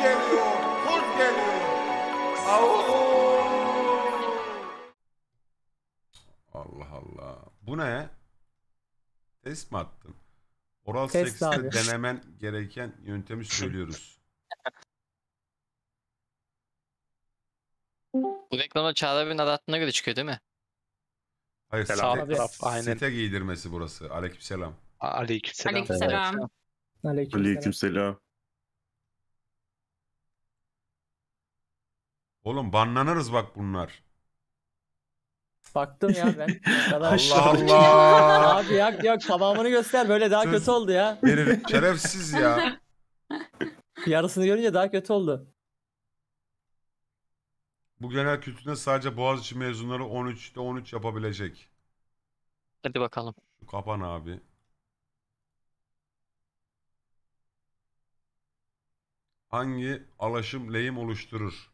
geliyor, kurt geliyor. Allah Allah. Bu ne? Test mi attın? Oral sekste denemen gereken yöntemi söylüyoruz. Bu reklamda Çağla Bey'in arattığına göre çıkıyor değil mi? Hayır, Selam. site, Selam. Aynen. site giydirmesi burası. Aleykümselam. Aleykümselam. Aleykümselam. Aleykümselam. Aleykümselam. Oğlum banlanırız bak bunlar. Baktım ya ben. Allah şey Allah. Abi yak yak tamamını göster böyle daha Sus. kötü oldu ya. Herif şerefsiz ya. Yarısını görünce daha kötü oldu. Bu genel kültürde sadece Boğaziçi mezunları 13'te 13 yapabilecek. Hadi bakalım. Şu Kapan abi. Hangi alaşım lehim oluşturur?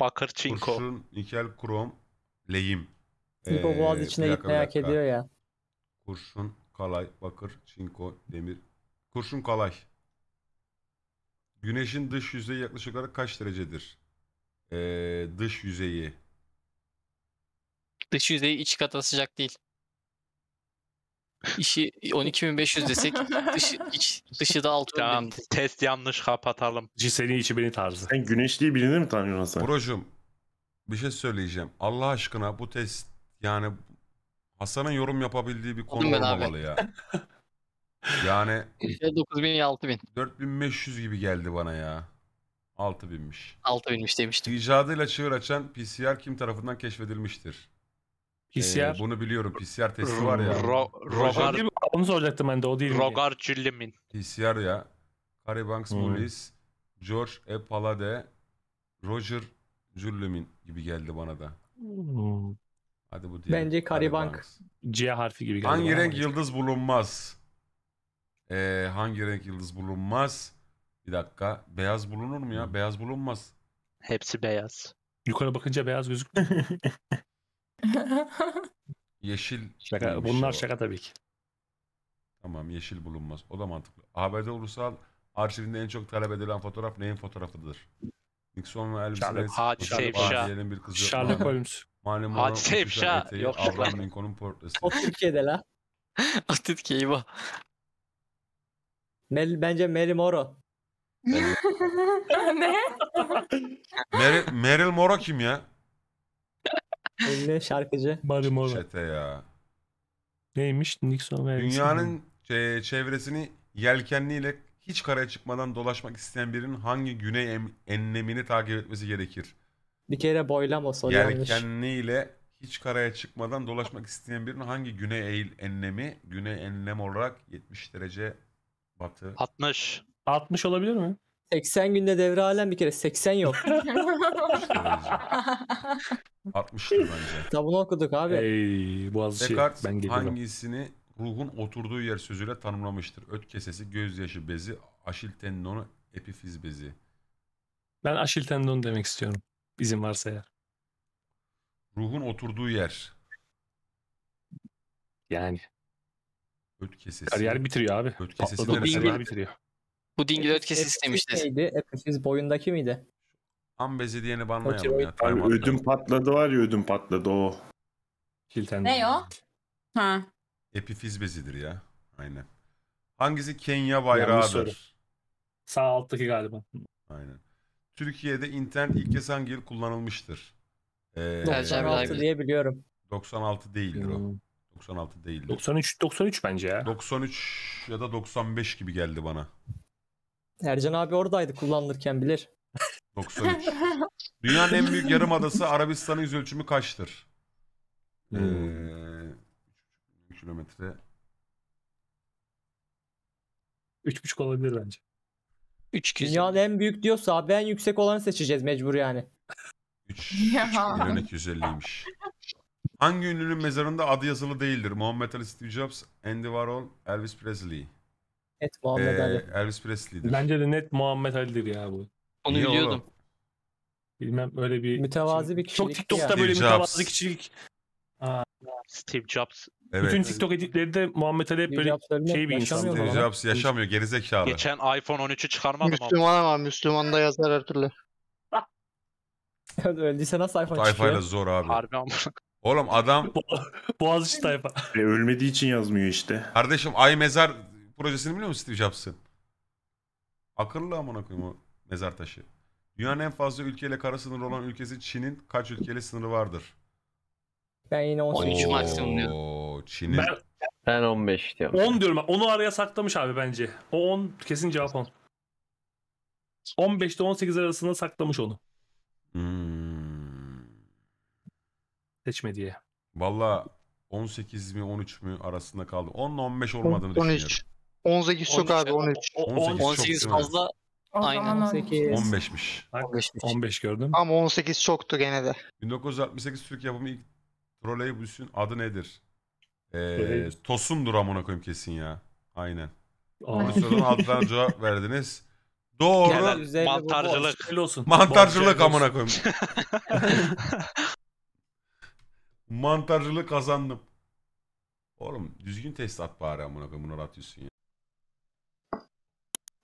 Bakır, çinko. Kurşun, nikel, krom, lehim. Çinko ee, boğaz içine gitmeyi hak ediyor ya. Kurşun, kalay, bakır, çinko, demir. Kurşun kalay. Güneşin dış yüzeyi yaklaşık olarak kaç derecedir? Ee, dış yüzeyi. Dış yüzeyi iç kata sıcak değil. İşi 12.500 desek dışı, iç, dışı da 6 Tamam test yanlış kapatalım. Ciseni içi beni tarzı. Sen güneşliği birini mi tanıyorsun sen? Brocum bir şey söyleyeceğim. Allah aşkına bu test yani Hasan'ın yorum yapabildiği bir konu Oldum ben abi. ya. Yani Ya 9000 ya 6000. 4500 gibi geldi bana ya. 6000'miş. 6000'miş demiştim. İcadıyla çığır açan PCR kim tarafından keşfedilmiştir? PCR. Ee, bunu biliyorum. PCR testi var ya. Ro Rogar, Roger, onu soracaktım ben de o değil mi? Rogar Cillimin. PCR ya. Caribanks hmm. Bullis, George E. Palade, Roger Jullimin gibi geldi bana da. Hmm. Hadi bu diyelim. Bence Caribank. C harfi gibi geldi. Hangi renk yıldız bulunmaz? Ee, hangi renk yıldız bulunmaz? Bir dakika. Beyaz bulunur mu ya? Hmm. Beyaz bulunmaz. Hepsi beyaz. Yukarı bakınca beyaz gözüküyor. Yeşil Şaka, neymiş bunlar o? şaka tabii ki. Tamam yeşil bulunmaz. O da mantıklı. ABD Ulusal Arşivinde en çok talep edilen fotoğraf neyin fotoğrafıdır? Nixon ve Elvis Charlie- Hadise Presley, Charlie İfşa. bir kızı. Sherlock Holmes. Malum olan Hadise Yok lan. Abraham Lincoln'un portresi. O Türkiye'de la. Atit ki eyvah. Mel, bence Mary Moro. ne? Meryl, Meryl Moro kim ya? Ünlü şarkıcı. Barry Morgan. Çete ya. Neymiş? Nixon ve Dünyanın çe- çevresini yelkenliyle hiç karaya çıkmadan dolaşmak isteyen birinin hangi güney em- enlemini takip etmesi gerekir? Bir kere boylam o soru yanlış. hiç karaya çıkmadan dolaşmak isteyen birinin hangi güney eğil enlemi? Güney enlem olarak 70 derece batı. 60. 60 olabilir mi? 80 günde devre alem bir kere 80 yok. 60 bence. Tabunu okuduk abi. Ey Boğaziçi. Şey, Descartes ben hangisini ruhun oturduğu yer sözüyle tanımlamıştır? Öt kesesi, gözyaşı bezi, aşil tendonu, epifiz bezi. Ben aşil tendonu demek istiyorum. İzin varsa eğer. Ruhun oturduğu yer. Yani. Öt kesesi. Kariyer bitiriyor abi. Öt kesesi neresi? bitiriyor. Bu dingil ötkesi istemişler. Neydi? Epifis boyundaki miydi? Ambezi diyeni banlayalım ya. Abi ödüm patladı var ya ödüm patladı o. Hilton. Ne o? Ha. Epifiz bezidir ya. Aynen. Hangisi Kenya Yanlış soru. bayrağıdır? Sağ alttaki galiba. Aynen. Türkiye'de internet ilk kez hangi yıl kullanılmıştır? Ee, Tercih 96 diye biliyorum. 96 değildir o. 96 hmm. değildir. 93 93 bence ya. 93 ya da 95 gibi geldi bana. Ercan abi oradaydı kullanılırken bilir. 93. Dünyanın en büyük yarım adası Arabistan'ın yüz ölçümü kaçtır? Hmm. Ee, 3 kilometre. 3,5 olabilir bence. 3 Dünyanın en büyük diyorsa abi en yüksek olanı seçeceğiz mecbur yani. 3 milyon 250'ymiş. Hangi ünlünün mezarında adı yazılı değildir? Muhammed Ali Steve Jobs, Andy Warhol, Elvis Presley. Net Muhammed ee, Ali. Elvis Presley'dir. Bence de net Muhammed Ali'dir ya bu. Onu Niye biliyordum. Oğlum? Bilmem öyle bir... Şey. Mütevazi bir kişilik. Çok TikTok'ta ya. böyle Steve mütevazi kişilik. Aa, Steve Jobs. Evet. Bütün TikTok editleri de Muhammed Ali hep böyle şey bir insan. Steve Jobs yaşamıyor gerizekalı. Geçen iPhone 13'ü çıkarmadım Müslüman ama. ama Müslüman da yazar her türlü. Öldüyse nasıl iPhone çıkıyor? iPhone'la zor abi. Harbi Oğlum adam... Boğaziçi tayfa. E, ölmediği için yazmıyor işte. Kardeşim ay mezar projesini biliyor musun Steve Jobs'ın? Akıllı amına koyayım o mezar taşı. Dünyanın en fazla ülkeyle kara sınırı olan ülkesi Çin'in kaç ülkeyle sınırı vardır? Ben yine 13 maksimum diyorum. Çin'in Ben Ben 15 diyorum. 10 diyorum. Onu araya saklamış abi bence. O 10 kesin cevap 10. 15 ile 18 arasında saklamış onu. Hmm. Seçme diye. Valla 18 mi 13 mü arasında kaldı. 10 ile 15 olmadığını düşünüyorum. 18 çok abi 13. 18, 18 çok, fazla. O Aynen. 18. 15'miş. 15'miş. 15 gördüm. Ama 18 çoktu gene de. 1968 Türk yapımı ilk trolleybüsün adı nedir? Ee, Tosundur amına koyayım kesin ya. Aynen. Onu sorun cevap verdiniz. Doğru. Gel, mantarcılık. Olsun. Mantarcılık amına koyayım. mantarcılık kazandım. Oğlum düzgün test at bari amına koyayım. Bunu atıyorsun ya.